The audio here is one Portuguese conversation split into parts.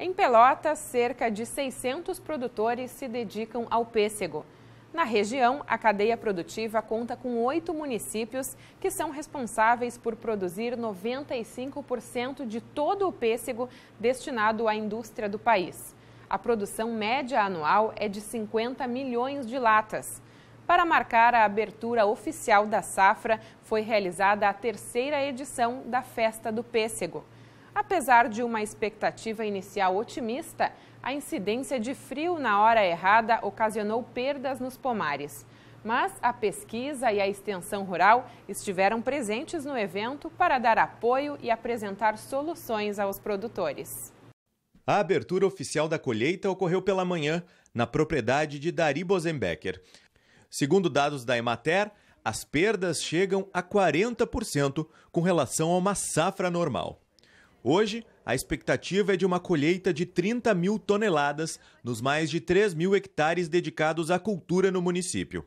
Em Pelotas, cerca de 600 produtores se dedicam ao pêssego. Na região, a cadeia produtiva conta com oito municípios que são responsáveis por produzir 95% de todo o pêssego destinado à indústria do país. A produção média anual é de 50 milhões de latas. Para marcar a abertura oficial da safra, foi realizada a terceira edição da Festa do Pêssego. Apesar de uma expectativa inicial otimista, a incidência de frio na hora errada ocasionou perdas nos pomares. Mas a pesquisa e a extensão rural estiveram presentes no evento para dar apoio e apresentar soluções aos produtores. A abertura oficial da colheita ocorreu pela manhã, na propriedade de Dari Bozenbecker. Segundo dados da Emater, as perdas chegam a 40% com relação a uma safra normal. Hoje, a expectativa é de uma colheita de 30 mil toneladas nos mais de 3 mil hectares dedicados à cultura no município.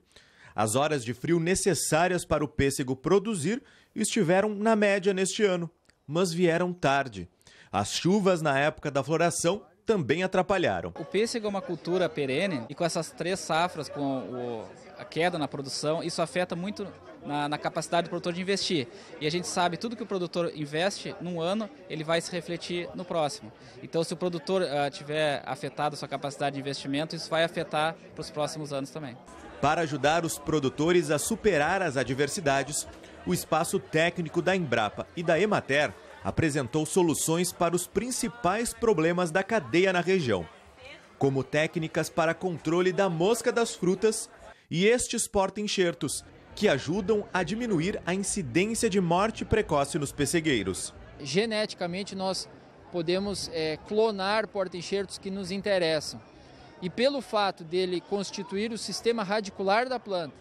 As horas de frio necessárias para o pêssego produzir estiveram na média neste ano, mas vieram tarde. As chuvas na época da floração também atrapalharam. O pêssego é uma cultura perene e com essas três safras, com o, queda na produção, isso afeta muito na, na, capacidade do produtor de investir. E a gente sabe tudo que o produtor investe num ano, ele vai se refletir no próximo. Então, se o produtor uh, tiver afetado a sua capacidade de investimento, isso vai afetar para os próximos anos também. Para ajudar os produtores a superar as adversidades, o espaço técnico da Embrapa e da Emater apresentou soluções para os principais problemas da cadeia na região, como técnicas para controle da mosca das frutas e estes porta enxertos, que ajudam a diminuir a incidência de morte precoce nos pessegueiros. Geneticamente, nós podemos é, clonar porta-enxertos que nos interessam. E pelo fato dele constituir o sistema radicular da planta,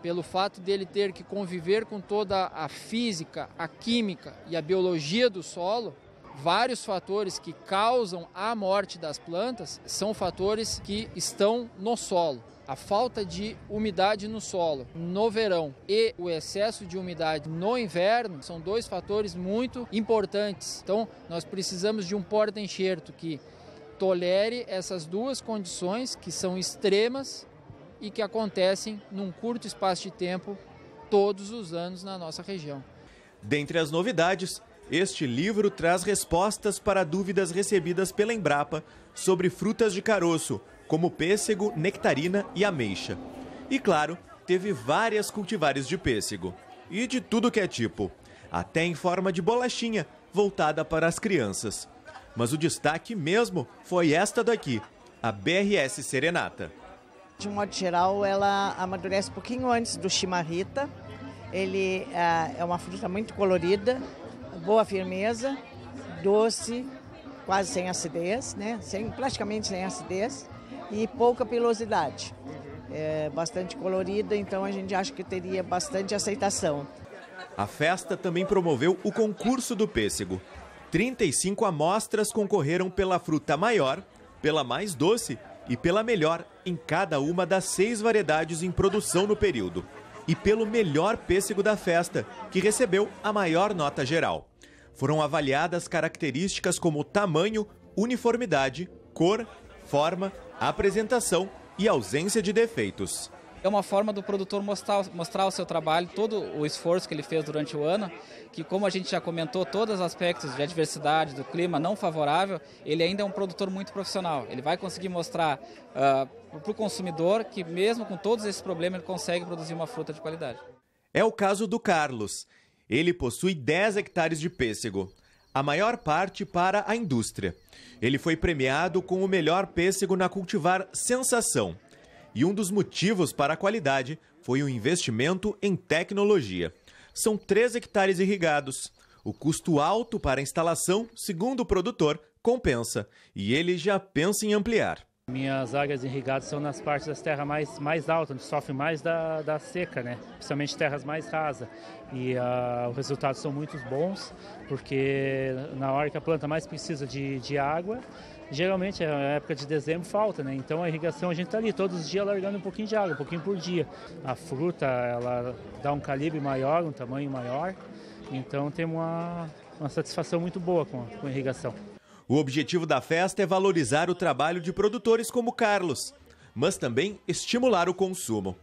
pelo fato dele ter que conviver com toda a física, a química e a biologia do solo, vários fatores que causam a morte das plantas são fatores que estão no solo. A falta de umidade no solo no verão e o excesso de umidade no inverno são dois fatores muito importantes. Então, nós precisamos de um porta-enxerto que tolere essas duas condições que são extremas e que acontecem num curto espaço de tempo todos os anos na nossa região. Dentre as novidades, este livro traz respostas para dúvidas recebidas pela Embrapa sobre frutas de caroço, como pêssego, nectarina e ameixa. E claro, teve várias cultivares de pêssego. E de tudo que é tipo. Até em forma de bolachinha, voltada para as crianças. Mas o destaque mesmo foi esta daqui, a BRS Serenata. De um modo geral, ela amadurece um pouquinho antes do chimarrita. Ele ah, é uma fruta muito colorida, boa firmeza, doce, quase sem acidez, né? sem, praticamente sem acidez e pouca pilosidade. É bastante colorida, então a gente acha que teria bastante aceitação. A festa também promoveu o concurso do pêssego. 35 amostras concorreram pela fruta maior, pela mais doce e pela melhor em cada uma das seis variedades em produção no período. E pelo melhor pêssego da festa, que recebeu a maior nota geral foram avaliadas características como tamanho, uniformidade, cor, forma, apresentação e ausência de defeitos. É uma forma do produtor mostrar, mostrar o seu trabalho, todo o esforço que ele fez durante o ano, que como a gente já comentou, todos os aspectos de adversidade, do clima não favorável, ele ainda é um produtor muito profissional. Ele vai conseguir mostrar uh, ah, para o consumidor que mesmo com todos esses problemas ele consegue produzir uma fruta de qualidade. É o caso do Carlos. Ele possui 10 hectares de pêssego, a maior parte para a indústria. Ele foi premiado com o melhor pêssego na cultivar Sensação. E um dos motivos para a qualidade foi o investimento em tecnologia. São 3 hectares irrigados. O custo alto para a instalação, segundo o produtor, compensa e ele já pensa em ampliar. Minhas áreas irrigadas são nas partes das terras mais, mais altas, onde sofre mais da, da seca, né? principalmente terras mais rasas. E uh, os resultados são muito bons, porque na hora que a planta mais precisa de, de água, geralmente a é, é época de dezembro falta, né? Então a irrigação a gente está ali todos os dias largando um pouquinho de água, um pouquinho por dia. A fruta ela dá um calibre maior, um tamanho maior, então tem uma, uma satisfação muito boa com com a irrigação. O objetivo da festa é valorizar o trabalho de produtores como Carlos, mas também estimular o consumo.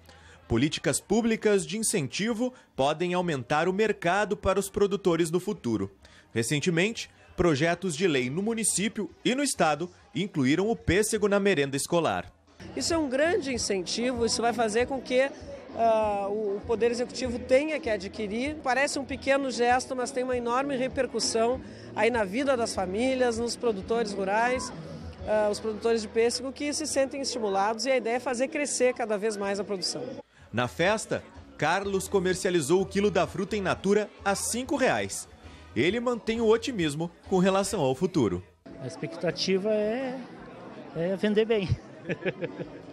Políticas públicas de incentivo podem aumentar o mercado para os produtores no futuro. Recentemente, projetos de lei no município e no estado incluíram o pêssego na merenda escolar. Isso é um grande incentivo, isso vai fazer com que uh, o Poder Executivo tenha é que adquirir. Parece um pequeno gesto, mas tem uma enorme repercussão aí na vida das famílias, nos produtores rurais. Uh, os produtores de pêssego que se sentem estimulados e a ideia é fazer crescer cada vez mais a produção. Na festa, Carlos comercializou o quilo da fruta em natura a R$ 5,00. Ele mantém o otimismo com relação ao futuro. A expectativa é, é vender bem.